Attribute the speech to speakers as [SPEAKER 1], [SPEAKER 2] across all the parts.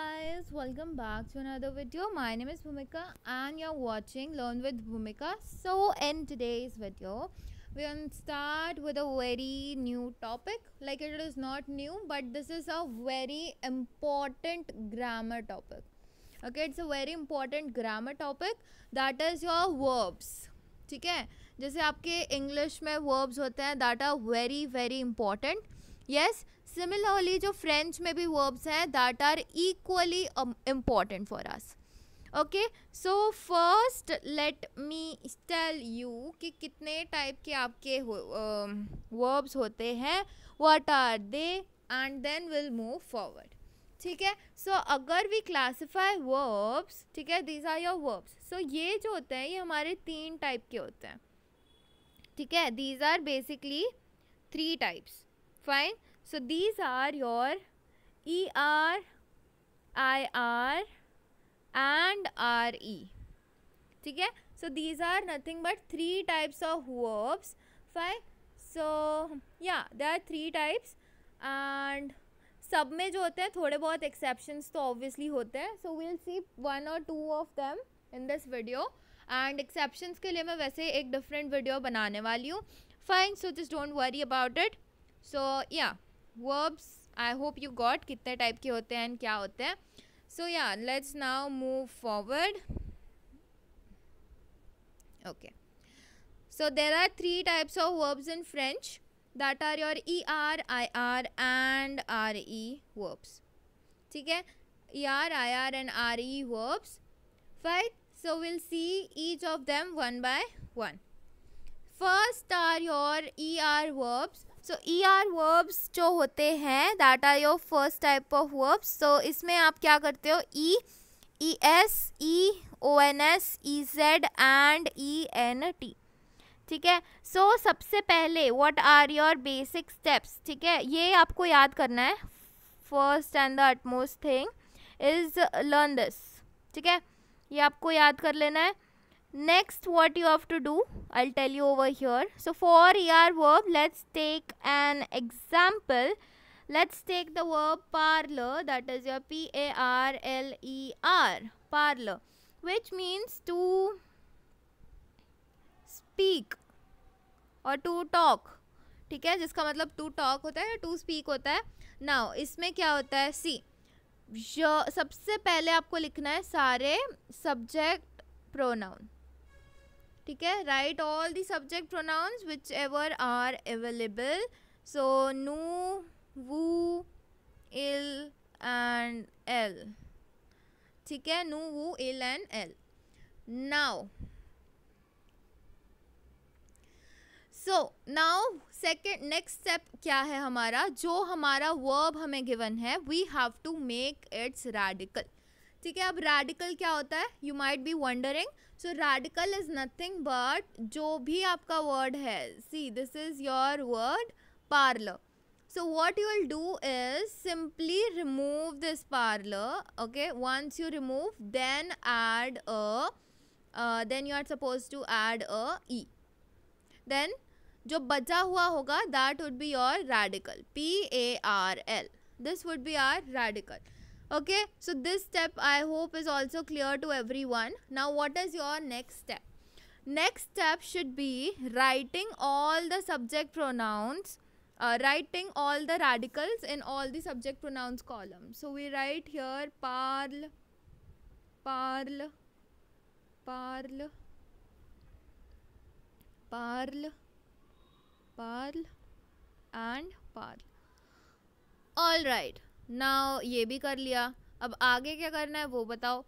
[SPEAKER 1] guys welcome back to another video my name is Bhumika and you're watching learn with Bhumika so in today's video we're going to start with a very new topic like it is not new but this is a very important grammar topic okay it's a very important grammar topic that is your verbs ठीक है जैसे आपके English में verbs होते हैं that are very very important yes similarly जो French में भी वर्ब्स हैं that are equally important for us okay so first let me tell you कि कितने टाइप के आपके वर्ब्स um, होते हैं what are they and then will move forward ठीक है सो so, अगर वी क्लासीफाई वर्ब्स ठीक है these are your verbs so ये जो होते हैं ये हमारे तीन टाइप के होते हैं ठीक है these are basically three types fine so these are your er ir and re ठीक है so these are nothing but three types of verbs fine so yeah there are three types and सब में जो होते हैं थोड़े बहुत exceptions तो ऑब्वियसली होते हैं सो वील सी वन और two of them in this video and exceptions के लिए मैं वैसे एक डिफरेंट वीडियो बनाने वाली हूँ fine so just don't worry about it so yeah verbs I hope you got कितने टाइप के होते हैं एंड क्या होते हैं so yeah let's now move forward okay so there are three types of verbs in French that are your er ir and re verbs ठीक है er ir and re verbs right so we'll see each of them one by one first are your er verbs so E R verbs जो होते हैं that are your first type of verbs so इसमें आप क्या करते हो E E S E O N S E Z and E N T ठीक है सो so, सबसे पहले what are your basic steps ठीक है ये आपको याद करना है first and the utmost thing is learn this ठीक है ये आपको याद कर लेना है next what you have to do i'll tell you over here so for er verb let's take an example let's take the verb parlor that is your p a r l e r parlor which means to speak or to talk ठीक है जिसका मतलब to talk होता है या to speak होता है now इसमें क्या होता है सी सबसे पहले आपको लिखना है सारे सब्जेक्ट प्रोनाउन ठीक है right all the subject pronouns which ever are available so नू वू इल एंड एल ठीक है नू वू इल एंड एल now so now second next step क्या है हमारा जो हमारा वर्ब हमें गिवन है we have to make its radical ठीक है अब रेडिकल क्या होता है you might be wondering so radical is nothing but जो भी आपका वर्ड है see this is your word पार्लर so what you will do is simply remove this पार्लर okay once you remove then add a then you are suppose to add a E then जो बचा हुआ होगा that would be your radical P A R L this would be our radical okay so this step i hope is also clear to everyone now what is your next step next step should be writing all the subject pronouns uh, writing all the radicals in all the subject pronouns column so we write here parle parle parle parle parle and parle all right ना ये भी कर लिया अब आगे क्या करना है वो बताओ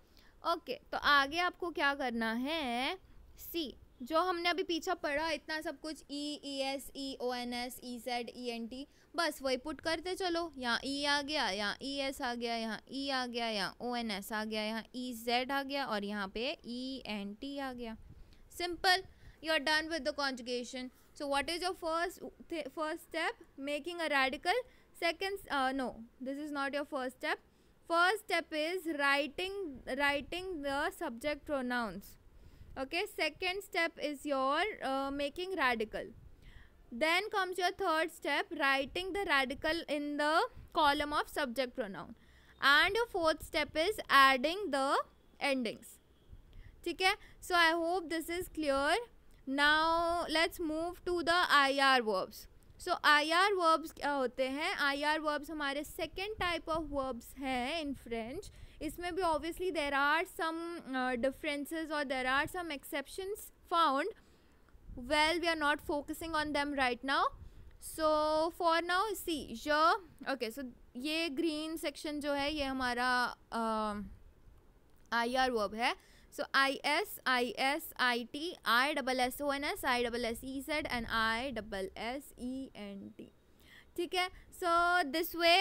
[SPEAKER 1] ओके तो आगे आपको क्या करना है सी जो हमने अभी पीछा पढ़ा इतना सब कुछ E E S E O N S E Z E N T बस वही पुट करते चलो यहाँ ई e आ गया यहाँ ई e, एस आ गया यहाँ ई e आ गया यहाँ ओ एन एस आ गया यहाँ ई जेड आ गया और यहाँ पे ई एन टी आ गया simple you are done with the conjugation so what is your first first step making a radical second uh, no this is not your first step first step is writing writing the subject pronouns okay second step is your uh, making radical then comes your third step writing the radical in the column of subject pronoun and your fourth step is adding the endings Okay. So I hope this is clear. Now let's move to the ir verbs. So I R verbs क्या होते हैं I R verbs हमारे second type of verbs हैं in French इसमें भी obviously there are some differences और there are some exceptions found well we are not focusing on them right now so for now see je okay so ये green section जो है ये हमारा आई R verb है so I S I S I T I double S O N S I double S E Z and I double S E N T ठीक है so this way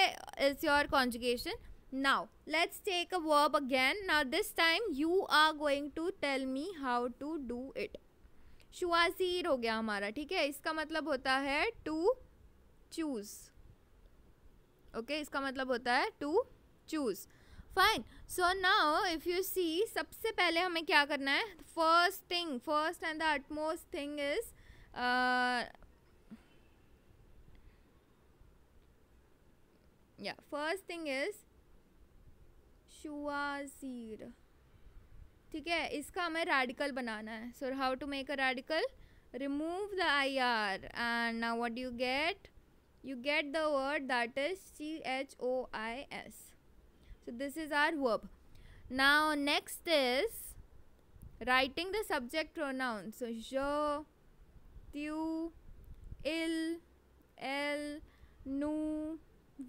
[SPEAKER 1] is your conjugation now let's take a verb again now this time you are going to tell me how to do it शुआसीर हो गया हमारा ठीक है इसका मतलब होता है टू चूज ओके इसका मतलब होता है to choose fine so now if you see सबसे पहले हमें क्या करना है first thing first and the utmost thing is yeah first thing is shuazir ठीक है इसका हमें रेडिकल बनाना है so how to make a radical remove the I R and now what you get you get the word that is C H O I S So this is our verb. Now next is writing the subject pronoun. So je, tu, il, el, nu,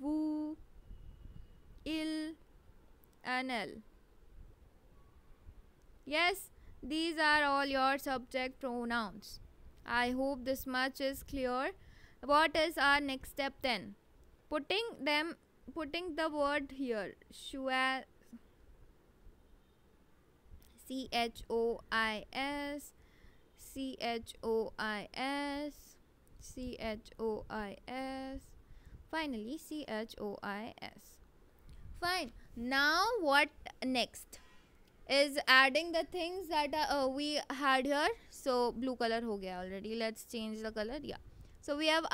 [SPEAKER 1] vu, il, and el. Yes, these are all your subject pronouns. I hope this much is clear. What is our next step then? Putting them putting the word here Shua C H O I S C H O I S C H O I S finally C H O I S fine now what next is adding the things that uh, uh we had here so blue color ho gaya already let's change the color yeah so we have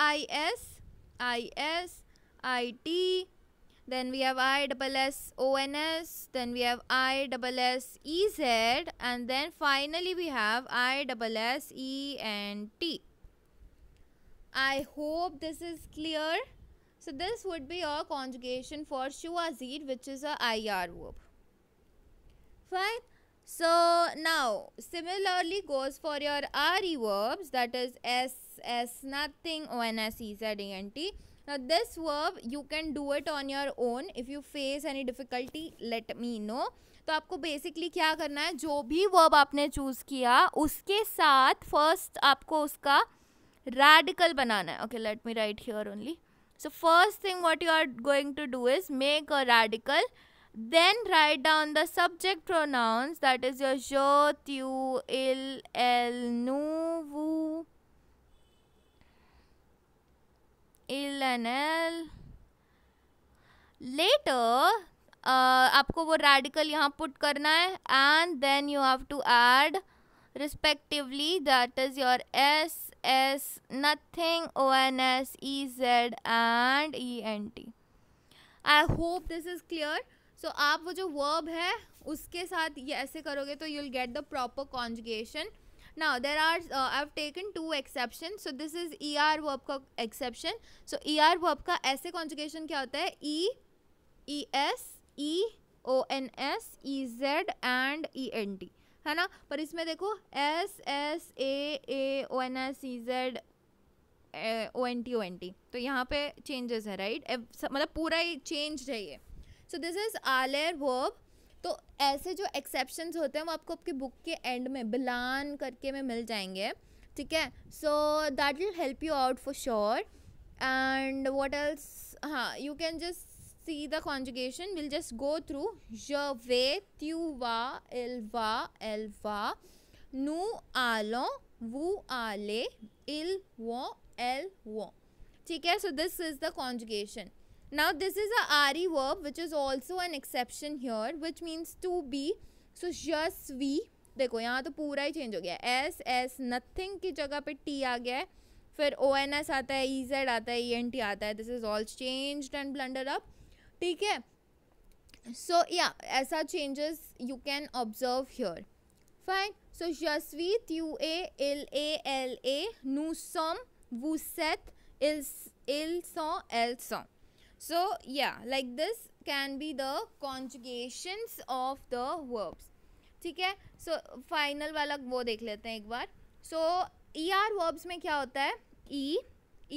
[SPEAKER 1] is is it then we have I double S O N S, then we have I double S E Z, and then finally we have I double s e and t. I hope this is clear. So this would be your conjugation for shuazid, which is a IR verb. Fine. So now similarly goes for your RE verbs that is S, S nothing, O N S E Z E N T. now this verb you can do it on your own if you face any difficulty let me know तो आपको basically क्या करना है जो भी verb आपने choose किया उसके साथ फर्स्ट आपको उसका रेडिकल बनाना है okay let me write here only so first thing what you are going to do is make a radical then write down the subject pronouns that is your जो यू इल एल नू वू एल एन एल लेटर आपको वो रेडिकल यहाँ पुट करना है and then you have to add respectively that is your S S nothing O N S E Z and E N T I hope this is clear so आप वो जो verb है उसके साथ ये ऐसे करोगे तो you will get the proper conjugation now there are uh, i've taken two exceptions so this is er verb ka exception so er verb ka ऐसे conjugation क्या होता है e e s e o n s e z and e n t है ना पर इसमें देखो s s a a o n s e z O N T O N T तो यहाँ पे चेंजेस है राइट right? मतलब पूरा ही चेंज है ये सो दिस इज़ आलेर वर्ब तो ऐसे जो एक्सेप्शन होते हैं वो आपको आपकी बुक के एंड में बिलान करके में मिल जाएंगे ठीक है so that will help you out for sure and what else हाँ you can just just go through we'll वे त्यू वा एल वा एल वा नू आलो वो आले इल वो एल वो ठीक है so this is the conjugation Now this is a RE verb which is also an exception here which means to be. So just we देखो यहाँ तो पूरा ही चेंज हो गया एस एस नथिंग की जगह पे टी आ गया है फिर ओ एन एस आता है ई e जेड आता है ई एन टी आता है this is all change and blunder up ठीक है सो या ऐसा changes you can observe here fine so जसवीत यू ए एल ए एल ए नू नूसम इल इल्स एल so So, yeah, like this can be the conjugations of the verbs. ठीक है सो so, फाइनल वाला वो देख लेते हैं एक बार सो ई आर वर्ब्स में क्या होता है E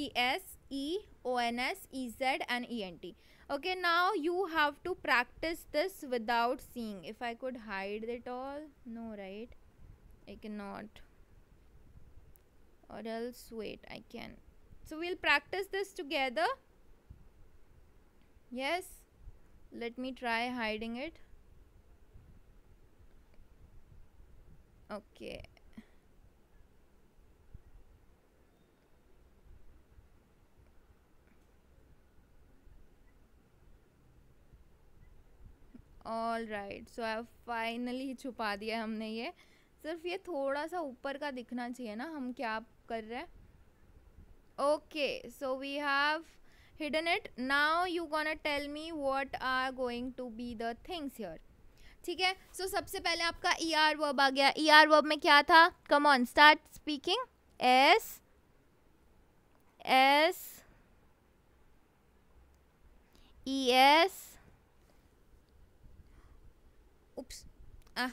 [SPEAKER 1] E S E O N S E Z and E N T okay now you have to practice this without seeing if i could hide it all no right i cannot or else wait i can so we'll practice this together yes let me try hiding it okay all right so I finally छुपा दिया हमने ये सिर्फ ये थोड़ा सा ऊपर का दिखना चाहिए ना हम क्या कर रहे हैं okay so we have hidden it now you gonna tell me what are going to be the things your ठीक है सो so, सबसे पहले आपका ई आर वर्ब आ गया ई आर वर्ब में क्या था come on start speaking S S E S oops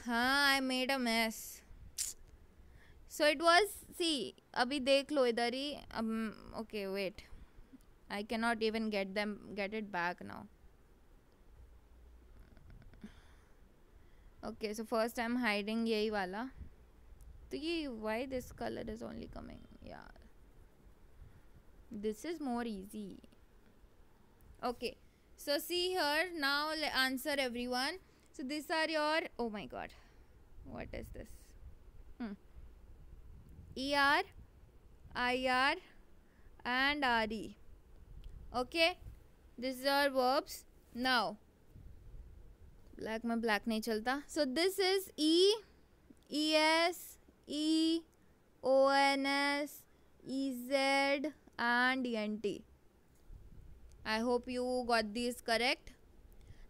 [SPEAKER 1] हाँ I made a mess so it was see अभी देख लो इधर ही okay um, wait I cannot even get them get it back now okay so first I'm hiding yahi wala So ये why this color is only coming yeah this is more easy okay so see here now answer everyone so these are your oh my god what is this hmm. er ir and re okay this are verbs now black में black नहीं चलता so this is E E S E O N S E Z and N T I hope you got this correct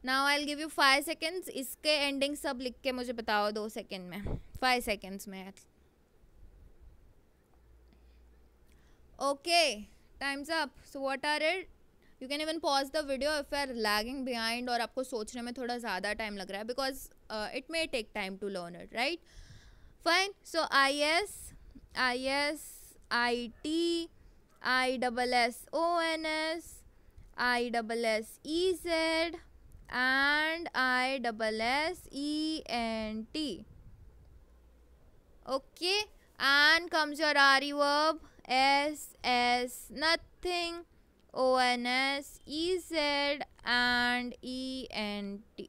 [SPEAKER 1] now I give you five seconds इसके ending सब लिख के मुझे बताओ दो सेकेंड में फाइव सेकेंड्स में okay okay. time's up. So what are it? You can even pause the video if you are lagging behind और आपको सोचने में थोड़ा ज़्यादा टाइम लग रहा है because it may take time to learn it right fine so I S I S I T I double S O N S I double S E Z and I double S E N T okay and comes your R E verb S S nothing O N S E Z and E N T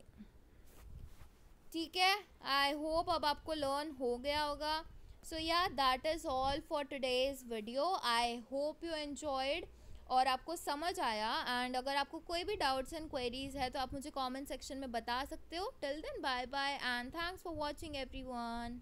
[SPEAKER 1] ठीक है I hope अब आपको learn हो गया होगा so yeah that is all for today's video I hope you enjoyed और आपको समझ आया एंड अगर आपको कोई भी डाउट्स एंड क्वेरीज है तो आप मुझे कमेंट सेक्शन में बता सकते हो till then bye bye and thanks for watching everyone